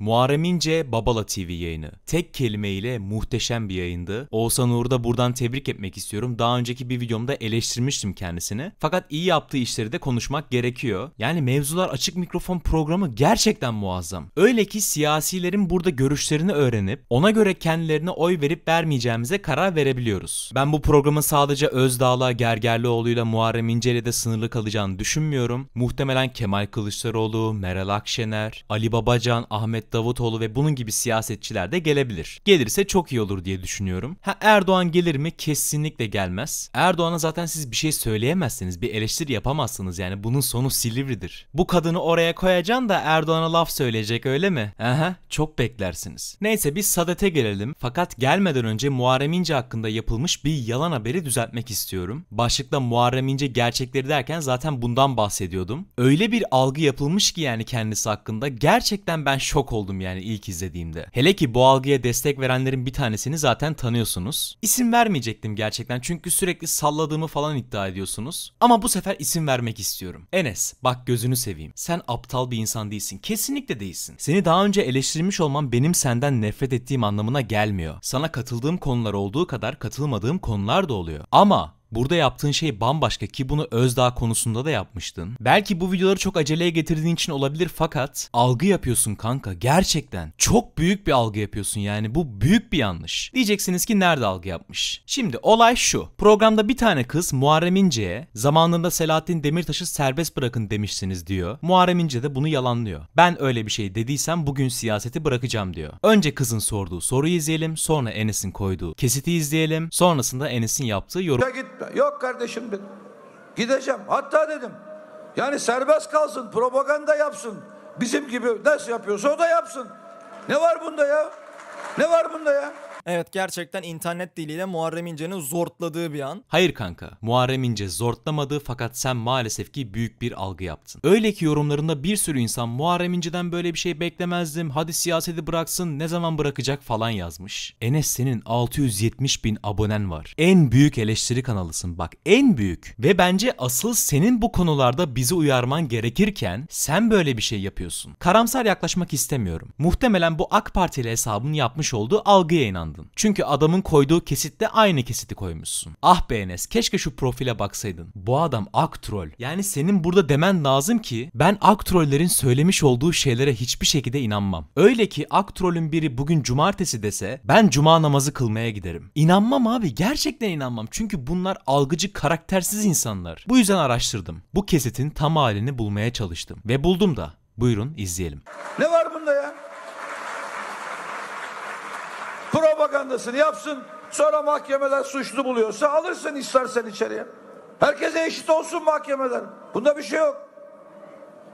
Muharrem Babala TV yayını. Tek kelimeyle muhteşem bir yayındı. Oğuzhan Uğur'u da buradan tebrik etmek istiyorum. Daha önceki bir videomda eleştirmiştim kendisini. Fakat iyi yaptığı işleri de konuşmak gerekiyor. Yani mevzular açık mikrofon programı gerçekten muazzam. Öyle ki siyasilerin burada görüşlerini öğrenip ona göre kendilerine oy verip vermeyeceğimize karar verebiliyoruz. Ben bu programın sadece Özdağ'la, Gergerlioğlu'yla, Muharrem İnce'yle de sınırlı kalacağını düşünmüyorum. Muhtemelen Kemal Kılıçdaroğlu, Meral Akşener, Ali Babacan, Ahmet Davutoğlu ve bunun gibi siyasetçiler de gelebilir. Gelirse çok iyi olur diye düşünüyorum. Ha Erdoğan gelir mi? Kesinlikle gelmez. Erdoğan'a zaten siz bir şey söyleyemezsiniz. Bir eleştiri yapamazsınız yani. Bunun sonu Silivri'dir. Bu kadını oraya koyacaksın da Erdoğan'a laf söyleyecek öyle mi? Aha çok beklersiniz. Neyse biz Sadet'e gelelim. Fakat gelmeden önce Muharrem İnce hakkında yapılmış bir yalan haberi düzeltmek istiyorum. Başlıkta Muharrem İnce gerçekleri derken zaten bundan bahsediyordum. Öyle bir algı yapılmış ki yani kendisi hakkında gerçekten ben şok oldum oldum yani ilk izlediğimde. Hele ki bu algıya destek verenlerin bir tanesini zaten tanıyorsunuz. İsim vermeyecektim gerçekten çünkü sürekli salladığımı falan iddia ediyorsunuz. Ama bu sefer isim vermek istiyorum. Enes bak gözünü seveyim. Sen aptal bir insan değilsin. Kesinlikle değilsin. Seni daha önce eleştirmiş olman benim senden nefret ettiğim anlamına gelmiyor. Sana katıldığım konular olduğu kadar katılmadığım konular da oluyor. Ama Burada yaptığın şey bambaşka ki bunu Özdağ konusunda da yapmıştın. Belki bu videoları çok aceleye getirdiğin için olabilir fakat algı yapıyorsun kanka gerçekten. Çok büyük bir algı yapıyorsun yani bu büyük bir yanlış. Diyeceksiniz ki nerede algı yapmış? Şimdi olay şu. Programda bir tane kız Muharrem İnce'ye zamanında Selahattin Demirtaş'ı serbest bırakın demişsiniz diyor. Muharrem İnce de bunu yalanlıyor. Ben öyle bir şey dediysem bugün siyaseti bırakacağım diyor. Önce kızın sorduğu soruyu izleyelim sonra Enes'in koyduğu kesiti izleyelim sonrasında Enes'in yaptığı yorum gitme. Yok kardeşim ben Gideceğim. Hatta dedim yani serbest kalsın, propaganda yapsın. Bizim gibi nasıl yapıyorsa o da yapsın. Ne var bunda ya? Ne var bunda ya? Evet gerçekten internet diliyle Muharrem İnce'nin zortladığı bir an. Hayır kanka. Muharrem İnce zortlamadı fakat sen maalesef ki büyük bir algı yaptın. Öyle ki yorumlarında bir sürü insan Muharrem İnce'den böyle bir şey beklemezdim. Hadi siyaseti bıraksın ne zaman bırakacak falan yazmış. Enes senin 670 bin abonen var. En büyük eleştiri kanalısın bak en büyük. Ve bence asıl senin bu konularda bizi uyarman gerekirken sen böyle bir şey yapıyorsun. Karamsar yaklaşmak istemiyorum. Muhtemelen bu AK Partili hesabın yapmış olduğu algıya inandı almadın. Çünkü adamın koyduğu kesitte aynı kesiti koymuşsun. Ah be Enes keşke şu profile baksaydın. Bu adam ak troll. Yani senin burada demen lazım ki ben ak trollerin söylemiş olduğu şeylere hiçbir şekilde inanmam. Öyle ki ak trollün biri bugün cumartesi dese ben cuma namazı kılmaya giderim. İnanmam abi gerçekten inanmam. Çünkü bunlar algıcı karaktersiz insanlar. Bu yüzden araştırdım. Bu kesitin tam halini bulmaya çalıştım. Ve buldum da. Buyurun izleyelim. Ne var bunda ya? propagandasını yapsın. Sonra mahkemeler suçlu buluyorsa alırsın istersen içeriye. Herkese eşit olsun mahkemeler. Bunda bir şey yok.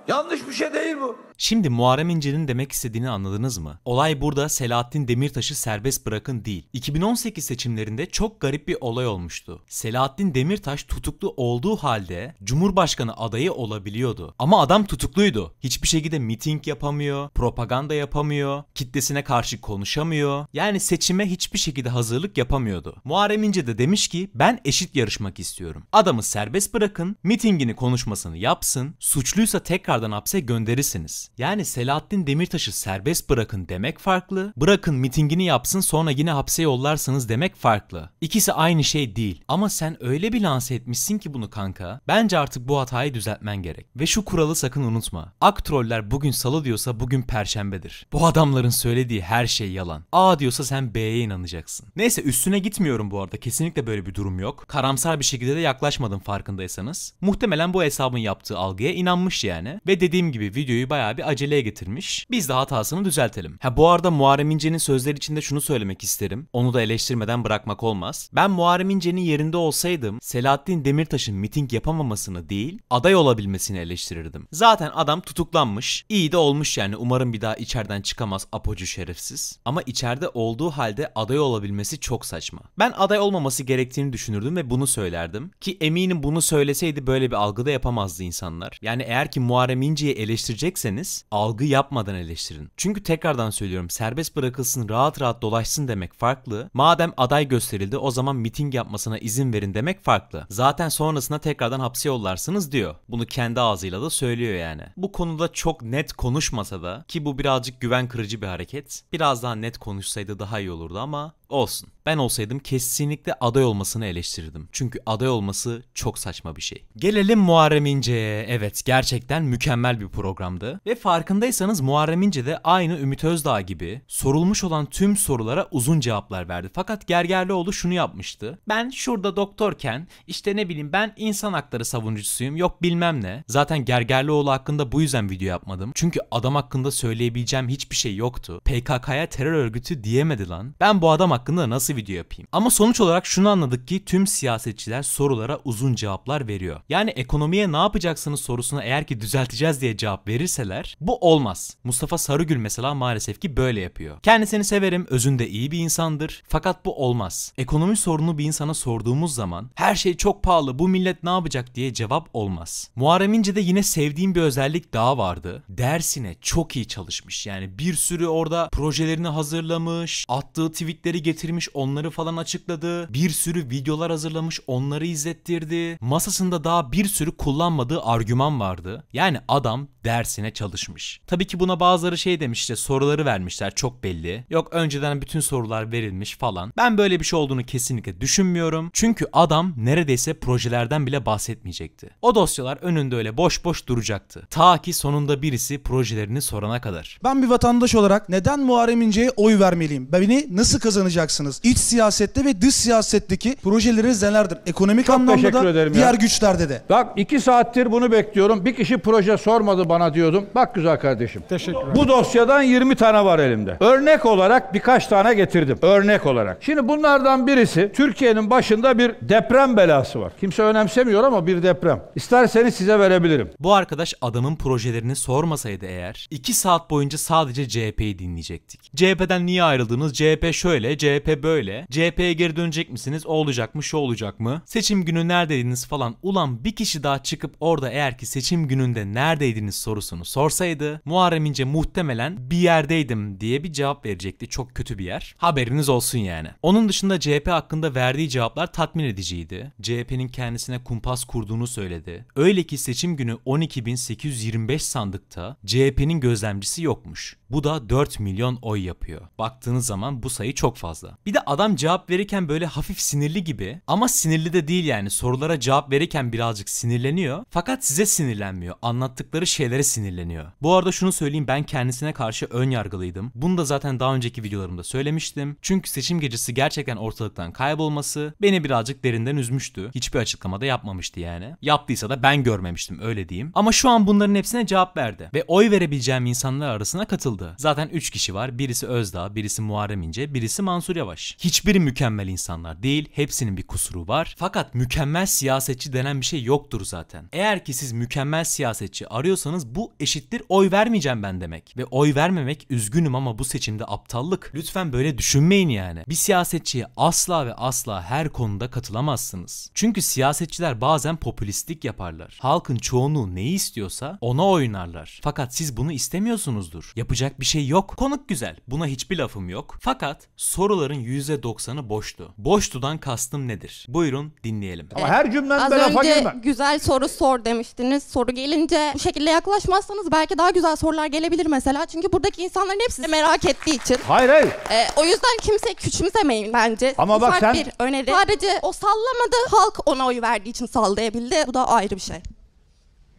Yanlış bir şey değil bu. Şimdi Muharrem İnce'nin demek istediğini anladınız mı? Olay burada Selahattin Demirtaş'ı serbest bırakın değil. 2018 seçimlerinde çok garip bir olay olmuştu. Selahattin Demirtaş tutuklu olduğu halde Cumhurbaşkanı adayı olabiliyordu. Ama adam tutukluydu. Hiçbir şekilde miting yapamıyor, propaganda yapamıyor, kitlesine karşı konuşamıyor. Yani seçime hiçbir şekilde hazırlık yapamıyordu. Muharrem İnce de demiş ki ben eşit yarışmak istiyorum. Adamı serbest bırakın, mitingini konuşmasını yapsın, suçluysa tekrardan hapse gönderirsiniz. Yani Selahattin Demirtaş'ı serbest bırakın demek farklı, bırakın mitingini yapsın sonra yine hapse yollarsanız demek farklı. İkisi aynı şey değil ama sen öyle bir lanse etmişsin ki bunu kanka. Bence artık bu hatayı düzeltmen gerek. Ve şu kuralı sakın unutma. Ak troller bugün salı diyorsa bugün perşembedir. Bu adamların söylediği her şey yalan. A diyorsa sen B'ye inanacaksın. Neyse üstüne gitmiyorum bu arada. Kesinlikle böyle bir durum yok. Karamsar bir şekilde de yaklaşmadım farkındaysanız. Muhtemelen bu hesabın yaptığı algıya inanmış yani. Ve dediğim gibi videoyu bayağı bir aceleye getirmiş. Biz de hatasını düzeltelim. Ha bu arada Muharrem İnce'nin sözleri içinde şunu söylemek isterim. Onu da eleştirmeden bırakmak olmaz. Ben Muharrem İnce'nin yerinde olsaydım Selahattin Demirtaş'ın miting yapamamasını değil aday olabilmesini eleştirirdim. Zaten adam tutuklanmış. İyi de olmuş yani umarım bir daha içeriden çıkamaz apocu şerefsiz. Ama içeride olduğu halde aday olabilmesi çok saçma. Ben aday olmaması gerektiğini düşünürdüm ve bunu söylerdim. Ki eminim bunu söyleseydi böyle bir algıda yapamazdı insanlar. Yani eğer ki Muharrem İnce'yi eleştirecekseniz değilseniz algı yapmadan eleştirin. Çünkü tekrardan söylüyorum serbest bırakılsın rahat rahat dolaşsın demek farklı. Madem aday gösterildi o zaman miting yapmasına izin verin demek farklı. Zaten sonrasında tekrardan hapse yollarsınız diyor. Bunu kendi ağzıyla da söylüyor yani. Bu konuda çok net konuşmasa da ki bu birazcık güven kırıcı bir hareket. Biraz daha net konuşsaydı daha iyi olurdu ama Olsun. Ben olsaydım kesinlikle aday olmasını eleştirirdim. Çünkü aday olması çok saçma bir şey. Gelelim Muharrem İnce'ye. Evet gerçekten mükemmel bir programdı. Ve farkındaysanız Muharrem İnce de aynı Ümit Özdağ gibi sorulmuş olan tüm sorulara uzun cevaplar verdi. Fakat Gergerlioğlu şunu yapmıştı. Ben şurada doktorken işte ne bileyim ben insan hakları savunucusuyum yok bilmem ne. Zaten Gergerlioğlu hakkında bu yüzden video yapmadım. Çünkü adam hakkında söyleyebileceğim hiçbir şey yoktu. PKK'ya terör örgütü diyemedi lan. Ben bu adam hakkında nasıl video yapayım? Ama sonuç olarak şunu anladık ki tüm siyasetçiler sorulara uzun cevaplar veriyor. Yani ekonomiye ne yapacaksınız sorusuna eğer ki düzelteceğiz diye cevap verirseler bu olmaz. Mustafa Sarıgül mesela maalesef ki böyle yapıyor. Kendisini severim, özünde iyi bir insandır fakat bu olmaz. Ekonomi sorunu bir insana sorduğumuz zaman her şey çok pahalı bu millet ne yapacak diye cevap olmaz. Muharrem İnce'de yine sevdiğim bir özellik daha vardı. Dersine çok iyi çalışmış. Yani bir sürü orada projelerini hazırlamış, attığı tweetleri getirmiş onları falan açıkladı. Bir sürü videolar hazırlamış onları izlettirdi. Masasında daha bir sürü kullanmadığı argüman vardı. Yani adam dersine çalışmış. Tabii ki buna bazıları şey demiş işte soruları vermişler çok belli. Yok önceden bütün sorular verilmiş falan. Ben böyle bir şey olduğunu kesinlikle düşünmüyorum. Çünkü adam neredeyse projelerden bile bahsetmeyecekti. O dosyalar önünde öyle boş boş duracaktı. Ta ki sonunda birisi projelerini sorana kadar. Ben bir vatandaş olarak neden Muharrem İnce'ye oy vermeliyim? Beni nasıl kazanacak? yapacaksınız? İç siyasette ve dış siyasetteki projeleriniz nelerdir? Ekonomik Çok anlamda da diğer ya. güçlerde de. Bak iki saattir bunu bekliyorum. Bir kişi proje sormadı bana diyordum. Bak güzel kardeşim. Teşekkür ederim. Bu dosyadan 20 tane var elimde. Örnek olarak birkaç tane getirdim. Örnek olarak. Şimdi bunlardan birisi Türkiye'nin başında bir deprem belası var. Kimse önemsemiyor ama bir deprem. İsterseniz size verebilirim. Bu arkadaş adamın projelerini sormasaydı eğer 2 saat boyunca sadece CHP'yi dinleyecektik. CHP'den niye ayrıldınız? CHP şöyle, CHP böyle. CHP'ye geri dönecek misiniz? O olacak mı? Şu olacak mı? Seçim günü neredeydiniz falan. Ulan bir kişi daha çıkıp orada eğer ki seçim gününde neredeydiniz sorusunu sorsaydı Muharrem İnce muhtemelen bir yerdeydim diye bir cevap verecekti. Çok kötü bir yer. Haberiniz olsun yani. Onun dışında CHP hakkında verdiği cevaplar tatmin ediciydi. CHP'nin kendisine kumpas kurduğunu söyledi. Öyle ki seçim günü 12.825 sandıkta CHP'nin gözlemcisi yokmuş. Bu da 4 milyon oy yapıyor. Baktığınız zaman bu sayı çok fazla. Bir de adam cevap verirken böyle hafif sinirli gibi ama sinirli de değil yani sorulara cevap verirken birazcık sinirleniyor. Fakat size sinirlenmiyor. Anlattıkları şeylere sinirleniyor. Bu arada şunu söyleyeyim ben kendisine karşı ön yargılıydım. Bunu da zaten daha önceki videolarımda söylemiştim. Çünkü seçim gecesi gerçekten ortalıktan kaybolması beni birazcık derinden üzmüştü. Hiçbir açıklamada yapmamıştı yani. Yaptıysa da ben görmemiştim öyle diyeyim. Ama şu an bunların hepsine cevap verdi ve oy verebileceğim insanlar arasına katıldı ayrıldı. Zaten 3 kişi var. Birisi Özdağ, birisi Muharrem İnce, birisi Mansur Yavaş. Hiçbiri mükemmel insanlar değil. Hepsinin bir kusuru var. Fakat mükemmel siyasetçi denen bir şey yoktur zaten. Eğer ki siz mükemmel siyasetçi arıyorsanız bu eşittir oy vermeyeceğim ben demek. Ve oy vermemek üzgünüm ama bu seçimde aptallık. Lütfen böyle düşünmeyin yani. Bir siyasetçiye asla ve asla her konuda katılamazsınız. Çünkü siyasetçiler bazen popülistlik yaparlar. Halkın çoğunluğu neyi istiyorsa ona oynarlar. Fakat siz bunu istemiyorsunuzdur. Yapacağınız Yapacak bir şey yok. Konuk güzel. Buna hiçbir lafım yok. Fakat soruların %90'ı boştu. Boştudan kastım nedir? Buyurun dinleyelim. Ama her cümlen Az ben lafa önce girmem. güzel soru sor demiştiniz. Soru gelince bu şekilde yaklaşmazsanız belki daha güzel sorular gelebilir mesela. Çünkü buradaki insanların hepsi merak ettiği için. Hayır hayır. Ee, o yüzden kimse küçümsemeyin bence. Ama bak sen- bir öneri. Sadece o sallamadı. Halk ona oy verdiği için sallayabildi. Bu da ayrı bir şey.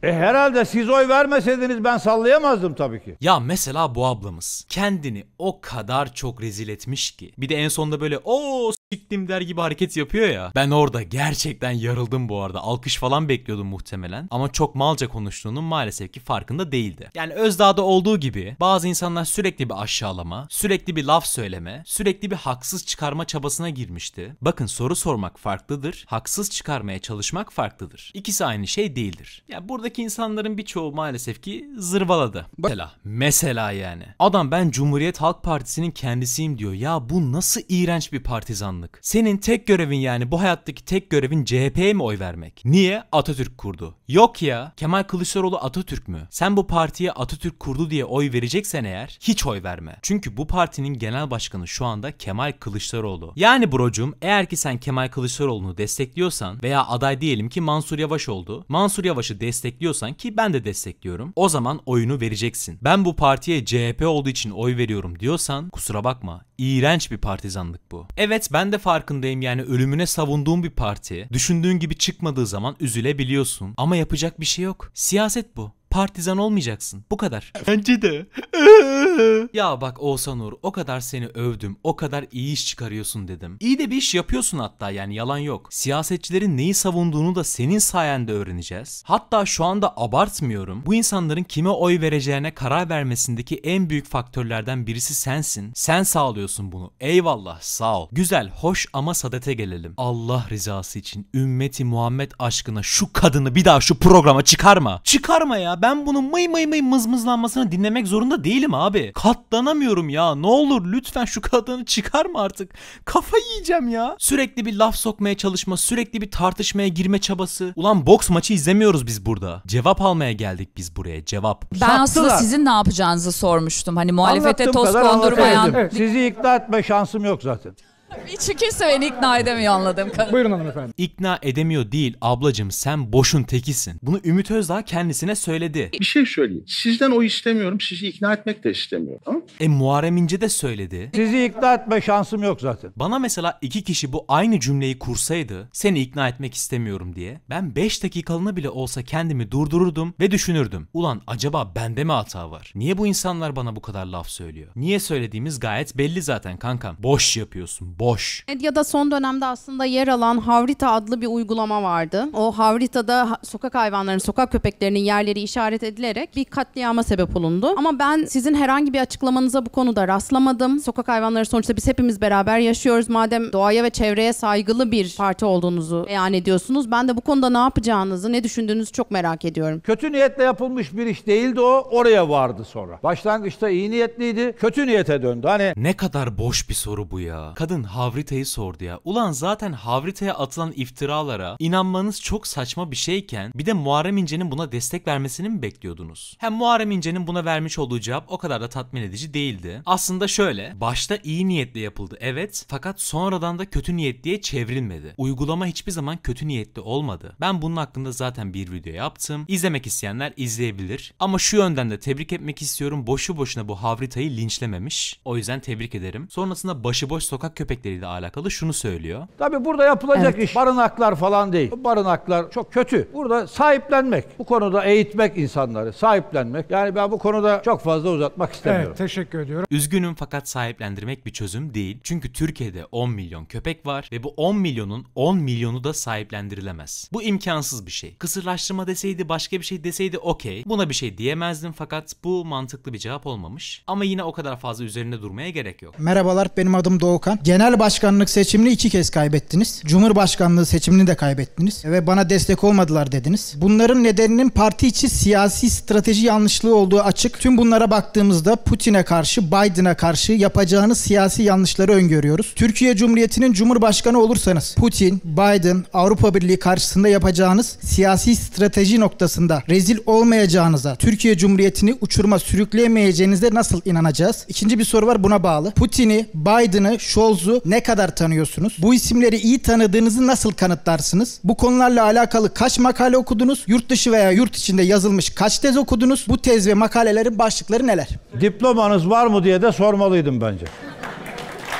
E herhalde siz oy vermeseydiniz ben sallayamazdım tabii ki. Ya mesela bu ablamız kendini o kadar çok rezil etmiş ki. Bir de en sonunda böyle o siktim der gibi hareket yapıyor ya. Ben orada gerçekten yarıldım bu arada. Alkış falan bekliyordum muhtemelen. Ama çok malca konuştuğunun maalesef ki farkında değildi. Yani Özdağ'da olduğu gibi bazı insanlar sürekli bir aşağılama, sürekli bir laf söyleme, sürekli bir haksız çıkarma çabasına girmişti. Bakın soru sormak farklıdır, haksız çıkarmaya çalışmak farklıdır. İkisi aynı şey değildir. Ya yani burada. Dünyadaki insanların birçoğu maalesef ki zırvaladı. Mesela, mesela yani. Adam ben Cumhuriyet Halk Partisi'nin kendisiyim diyor. Ya bu nasıl iğrenç bir partizanlık? Senin tek görevin yani bu hayattaki tek görevin CHP'ye mi oy vermek? Niye? Atatürk kurdu. Yok ya. Kemal Kılıçdaroğlu Atatürk mü? Sen bu partiye Atatürk kurdu diye oy vereceksen eğer hiç oy verme. Çünkü bu partinin genel başkanı şu anda Kemal Kılıçdaroğlu. Yani brocum eğer ki sen Kemal Kılıçdaroğlu'nu destekliyorsan veya aday diyelim ki Mansur Yavaş oldu. Mansur Yavaş'ı destek destekliyorsan ki ben de destekliyorum. O zaman oyunu vereceksin. Ben bu partiye CHP olduğu için oy veriyorum diyorsan kusura bakma. iğrenç bir partizanlık bu. Evet ben de farkındayım yani ölümüne savunduğum bir parti. Düşündüğün gibi çıkmadığı zaman üzülebiliyorsun. Ama yapacak bir şey yok. Siyaset bu partizan olmayacaksın. Bu kadar. Bence de. ya bak Oğuzhan Uğur o kadar seni övdüm. O kadar iyi iş çıkarıyorsun dedim. İyi de bir iş yapıyorsun hatta yani yalan yok. Siyasetçilerin neyi savunduğunu da senin sayende öğreneceğiz. Hatta şu anda abartmıyorum. Bu insanların kime oy vereceğine karar vermesindeki en büyük faktörlerden birisi sensin. Sen sağlıyorsun bunu. Eyvallah sağ ol. Güzel, hoş ama sadete gelelim. Allah rızası için ümmeti Muhammed aşkına şu kadını bir daha şu programa çıkarma. Çıkarma ya ben bunun mıy mıy mıy mızmızlanmasını dinlemek zorunda değilim abi. Katlanamıyorum ya. Ne olur lütfen şu kadını çıkarma artık. Kafa yiyeceğim ya. Sürekli bir laf sokmaya çalışma, sürekli bir tartışmaya girme çabası. Ulan boks maçı izlemiyoruz biz burada. Cevap almaya geldik biz buraya. Cevap. Ben Sattılar. aslında sizin ne yapacağınızı sormuştum. Hani muhalefete Anlattığım toz kadar kondurmayan. Evet, sizi ikna etme şansım yok zaten. Hiç kimse beni ikna edemiyor anladığım kadarıyla. Buyurun hanımefendi. İkna edemiyor değil ablacım sen boşun tekisin. Bunu Ümit Özdağ kendisine söyledi. Bir şey söyleyeyim. Sizden o istemiyorum. Sizi ikna etmek de istemiyorum. Tamam? E Muharrem İnce de söyledi. Sizi ikna etme şansım yok zaten. Bana mesela iki kişi bu aynı cümleyi kursaydı seni ikna etmek istemiyorum diye ben 5 dakikalığına bile olsa kendimi durdururdum ve düşünürdüm. Ulan acaba bende mi hata var? Niye bu insanlar bana bu kadar laf söylüyor? Niye söylediğimiz gayet belli zaten kankam. Boş yapıyorsun boş. E, ya da son dönemde aslında yer alan Havrita adlı bir uygulama vardı. O Havrita'da sokak hayvanlarının, sokak köpeklerinin yerleri işaret edilerek bir katliama sebep olundu. Ama ben sizin herhangi bir açıklamanıza bu konuda rastlamadım. Sokak hayvanları sonuçta biz hepimiz beraber yaşıyoruz. Madem doğaya ve çevreye saygılı bir parti olduğunuzu beyan ediyorsunuz. Ben de bu konuda ne yapacağınızı, ne düşündüğünüzü çok merak ediyorum. Kötü niyetle yapılmış bir iş değildi o. Oraya vardı sonra. Başlangıçta iyi niyetliydi. Kötü niyete döndü. Hani ne kadar boş bir soru bu ya. Kadın Havrite'yi sordu ya. Ulan zaten Havrite'ye atılan iftiralara inanmanız çok saçma bir şeyken bir de Muharrem İnce'nin buna destek vermesini mi bekliyordunuz? Hem Muharrem İnce'nin buna vermiş olduğu cevap o kadar da tatmin edici değildi. Aslında şöyle, başta iyi niyetle yapıldı evet fakat sonradan da kötü niyetliye çevrilmedi. Uygulama hiçbir zaman kötü niyetli olmadı. Ben bunun hakkında zaten bir video yaptım. İzlemek isteyenler izleyebilir. Ama şu yönden de tebrik etmek istiyorum. Boşu boşuna bu Havrita'yı linçlememiş. O yüzden tebrik ederim. Sonrasında başıboş sokak köpek köpekleriyle alakalı şunu söylüyor. Tabii burada yapılacak evet. iş barınaklar falan değil. Barınaklar çok kötü. Burada sahiplenmek, bu konuda eğitmek insanları, sahiplenmek. Yani ben bu konuda çok fazla uzatmak istemiyorum. Evet, teşekkür ediyorum. Üzgünüm fakat sahiplendirmek bir çözüm değil. Çünkü Türkiye'de 10 milyon köpek var ve bu 10 milyonun 10 milyonu da sahiplendirilemez. Bu imkansız bir şey. Kısırlaştırma deseydi, başka bir şey deseydi okey. Buna bir şey diyemezdim fakat bu mantıklı bir cevap olmamış. Ama yine o kadar fazla üzerinde durmaya gerek yok. Merhabalar, benim adım Doğukan. Genel genel başkanlık seçimini iki kez kaybettiniz. Cumhurbaşkanlığı seçimini de kaybettiniz. Ve bana destek olmadılar dediniz. Bunların nedeninin parti içi siyasi strateji yanlışlığı olduğu açık. Tüm bunlara baktığımızda Putin'e karşı, Biden'a karşı yapacağınız siyasi yanlışları öngörüyoruz. Türkiye Cumhuriyeti'nin Cumhurbaşkanı olursanız Putin, Biden, Avrupa Birliği karşısında yapacağınız siyasi strateji noktasında rezil olmayacağınıza, Türkiye Cumhuriyeti'ni uçuruma sürükleyemeyeceğinize nasıl inanacağız? İkinci bir soru var buna bağlı. Putin'i, Biden'ı, Scholz'u ne kadar tanıyorsunuz? Bu isimleri iyi tanıdığınızı nasıl kanıtlarsınız? Bu konularla alakalı kaç makale okudunuz? Yurt dışı veya yurt içinde yazılmış kaç tez okudunuz? Bu tez ve makalelerin başlıkları neler? Diplomanız var mı diye de sormalıydım bence.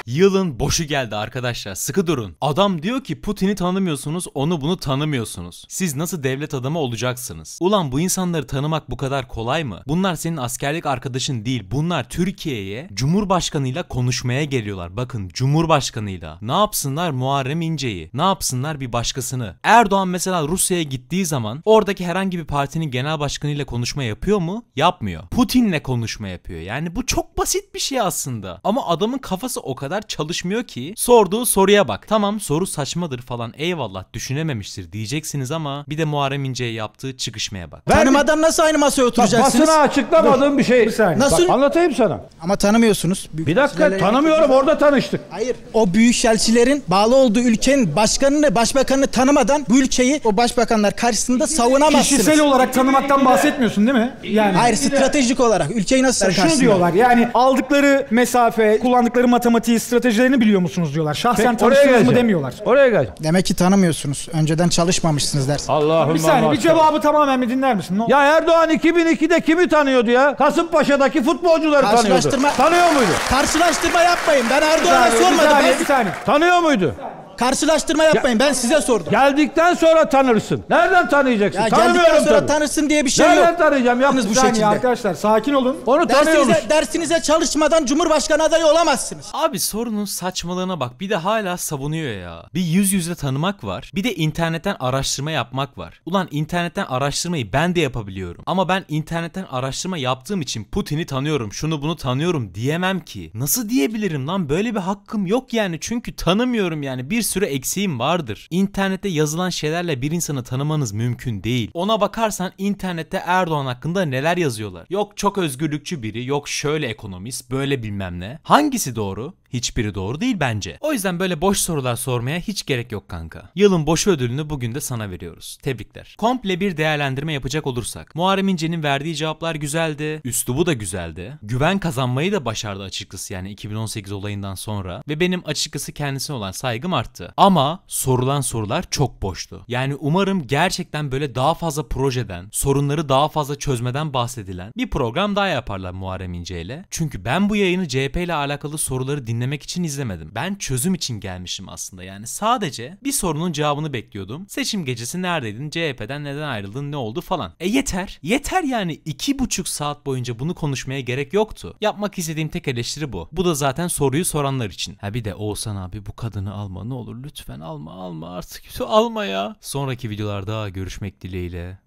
Yılın boşu geldi arkadaşlar. Sıkı durun. Adam diyor ki Putin'i tanımıyorsunuz, onu bunu tanımıyorsunuz. Siz nasıl devlet adamı olacaksınız? Ulan bu insanları tanımak bu kadar kolay mı? Bunlar senin askerlik arkadaşın değil. Bunlar Türkiye'ye Cumhurbaşkanıyla konuşmaya geliyorlar. Bakın Cumhurbaşkanıyla. Ne yapsınlar Muharrem İnce'yi? Ne yapsınlar bir başkasını? Erdoğan mesela Rusya'ya gittiği zaman oradaki herhangi bir partinin genel başkanıyla konuşma yapıyor mu? Yapmıyor. Putin'le konuşma yapıyor. Yani bu çok basit bir şey aslında. Ama adamın kafası o kadar kadar çalışmıyor ki sorduğu soruya bak. Tamam soru saçmadır falan eyvallah düşünememiştir diyeceksiniz ama bir de Muharrem İnce'ye yaptığı çıkışmaya bak. Tanımadan nasıl aynı masaya oturacaksınız? Bak basına açıklamadığım Dur. bir şey. Bir saniye. Nasıl? Bak, anlatayım sana. Ama tanımıyorsunuz. Büyük bir dakika tanımıyorum orada tanıştık. Hayır. O büyükelçilerin bağlı olduğu ülkenin başkanını, başbakanını tanımadan bu ülkeyi o başbakanlar karşısında savunamazsınız. Kişisel olarak tanımaktan bahsetmiyorsun değil mi? Yani Hayır, stratejik olarak ülkeyi nasıl yani Şunu diyorlar yani aldıkları mesafe, kullandıkları matematiği stratejilerini biliyor musunuz diyorlar. Şahsen Peki, tanıştınız mı demiyorlar. Oraya gel. Demek ki tanımıyorsunuz. Önceden çalışmamışsınız dersin. Allah'ım Bir saniye bir cevabı tamamen bir dinler misin? Ne Ya Erdoğan 2002'de kimi tanıyordu ya? Kasımpaşa'daki futbolcuları tanıyordu. Tanıyor muydu? Karşılaştırma yapmayın. Ben Erdoğan'a Bir saniye, Bir saniye. Tanıyor muydu? Karşılaştırma yapmayın. Ya, ben size sordum. Geldikten sonra tanırsın. Nereden tanıyacaksın? Ya Tanımıyorum sonra tabii. tanırsın diye bir şey Nereden yok. Nereden tanıyacağım? Yapınız bu şekilde. Arkadaşlar sakin olun. Onu tanıyoruz. Dersinize, çalışmadan Cumhurbaşkanı adayı olamazsınız. Abi sorunun saçmalığına bak. Bir de hala savunuyor ya. Bir yüz yüze tanımak var. Bir de internetten araştırma yapmak var. Ulan internetten araştırmayı ben de yapabiliyorum. Ama ben internetten araştırma yaptığım için Putin'i tanıyorum. Şunu bunu tanıyorum diyemem ki. Nasıl diyebilirim lan? Böyle bir hakkım yok yani. Çünkü tanımıyorum yani. Bir sürü eksiğim vardır. İnternette yazılan şeylerle bir insanı tanımanız mümkün değil. Ona bakarsan internette Erdoğan hakkında neler yazıyorlar. Yok çok özgürlükçü biri, yok şöyle ekonomist, böyle bilmem ne. Hangisi doğru? Hiçbiri doğru değil bence. O yüzden böyle boş sorular sormaya hiç gerek yok kanka. Yılın boş ödülünü bugün de sana veriyoruz. Tebrikler. Komple bir değerlendirme yapacak olursak. Muharrem İnce'nin verdiği cevaplar güzeldi. Üslubu da güzeldi. Güven kazanmayı da başardı açıkçası yani 2018 olayından sonra. Ve benim açıkçası kendisine olan saygım arttı yaptı. Ama sorulan sorular çok boştu. Yani umarım gerçekten böyle daha fazla projeden, sorunları daha fazla çözmeden bahsedilen bir program daha yaparlar Muharrem İnce ile. Çünkü ben bu yayını CHP ile alakalı soruları dinlemek için izlemedim. Ben çözüm için gelmişim aslında. Yani sadece bir sorunun cevabını bekliyordum. Seçim gecesi neredeydin? CHP'den neden ayrıldın? Ne oldu falan. E yeter. Yeter yani iki buçuk saat boyunca bunu konuşmaya gerek yoktu. Yapmak istediğim tek eleştiri bu. Bu da zaten soruyu soranlar için. Ha bir de Oğuzhan abi bu kadını alma ne olur olur lütfen alma alma artık alma ya. Sonraki videolarda görüşmek dileğiyle.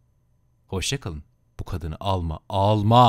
Hoşçakalın. Bu kadını alma alma.